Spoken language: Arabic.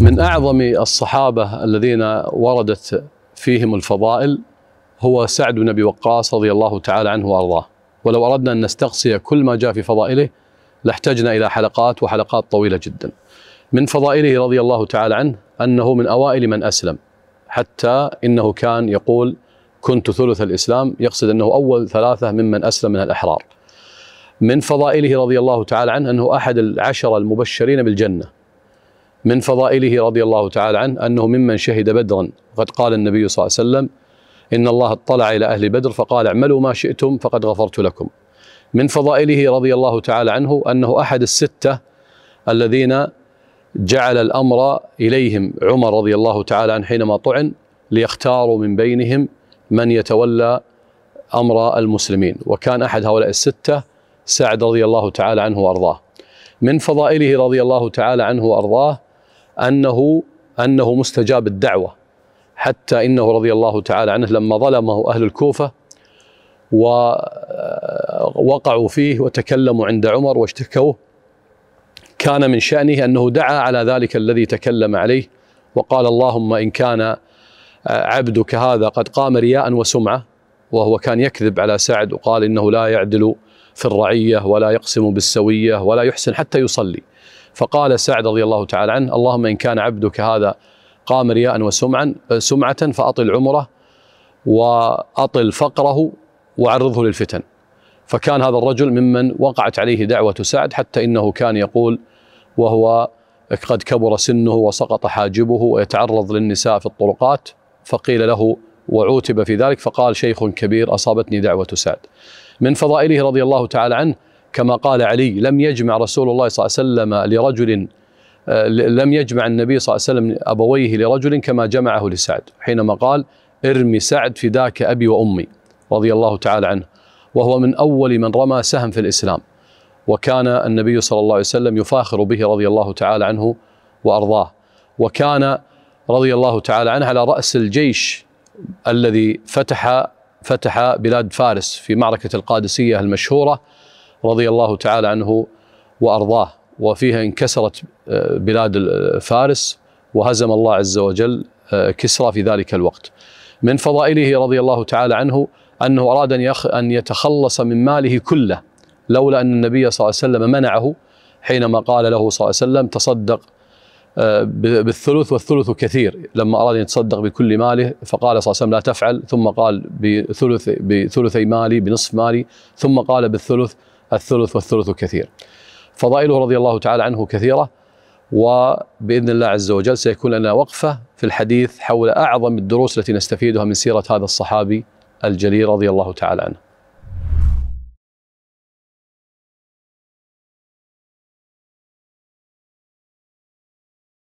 من اعظم الصحابه الذين وردت فيهم الفضائل هو سعد بن ابي وقاص رضي الله تعالى عنه وارضاه ولو اردنا ان نستقصي كل ما جاء في فضائله لاحتجنا الى حلقات وحلقات طويله جدا. من فضائله رضي الله تعالى عنه انه من اوائل من اسلم حتى انه كان يقول كنت ثلث الاسلام يقصد انه اول ثلاثه ممن اسلم من الاحرار. من فضائله رضي الله تعالى عنه انه احد العشره المبشرين بالجنه من فضائله رضي الله تعالى عنه أنه ممن شهد بدرا وقد قال النبي صلى الله عليه وسلم إن الله اطلع إلى أهل بدر فقال اعملوا ما شئتم فقد غفرت لكم من فضائله رضي الله تعالى عنه أنه أحد الستة الذين جعل الأمر إليهم عمر رضي الله تعالى عنه حينما طعن ليختاروا من بينهم من يتولى أمر المسلمين وكان أحد هؤلاء الستة سعد رضي الله تعالى عنه وأرضاه من فضائله رضي الله تعالى عنه وأرضاه انه انه مستجاب الدعوه حتى انه رضي الله تعالى عنه لما ظلمه اهل الكوفه ووقعوا فيه وتكلموا عند عمر واشتكوه كان من شأنه أنه دعا على ذلك الذي تكلم عليه وقال اللهم إن كان آه، عبدك هذا قد قام رياء وسمعة وهو كان يكذب على سعد وقال إنه لا يعدل في الرعية ولا يقسم بالسوية ولا يحسن حتى يصلي فقال سعد رضي الله تعالى عنه اللهم إن كان عبدك هذا قام رياء وسمعا سمعة فأطل عمره وأطل فقره وعرضه للفتن فكان هذا الرجل ممن وقعت عليه دعوة سعد حتى إنه كان يقول وهو قد كبر سنه وسقط حاجبه ويتعرض للنساء في الطرقات فقيل له وعوتب في ذلك فقال شيخ كبير أصابتني دعوة سعد من فضائله رضي الله تعالى عنه كما قال علي لم يجمع رسول الله صلى الله عليه وسلم لرجل آه، لم يجمع النبي صلى الله عليه وسلم أبويه لرجل كما جمعه لسعد حينما قال ارمي سعد فداك أبي وأمي رضي الله تعالى عنه وهو من أول من رمى سهم في الإسلام وكان النبي صلى الله عليه وسلم يفاخر به رضي الله تعالى عنه وأرضاه وكان رضي الله تعالى عنه على رأس الجيش الذي فتح فتح بلاد فارس في معركة القادسية المشهورة رضي الله تعالى عنه وارضاه وفيها انكسرت آه، بلاد آه، فارس وهزم الله عز وجل آه، كسرى في ذلك الوقت. من فضائله رضي الله تعالى عنه انه اراد ان يخ ان يتخلص من ماله كله لولا ان النبي صلى الله عليه وسلم منعه حينما قال له صلى الله عليه وسلم تصدق بالثلث والثلث كثير لما اراد ان يتصدق بكل ماله فقال صلى الله عليه وسلم لا تفعل ثم قال بثلث بثلثي مالي بنصف مالي ثم قال بالثلث الثلث والثلث كثير فضائله رضي الله تعالى عنه كثيرة وبإذن الله عز وجل سيكون لنا وقفة في الحديث حول أعظم الدروس التي نستفيدها من سيرة هذا الصحابي الجليل رضي الله تعالى عنه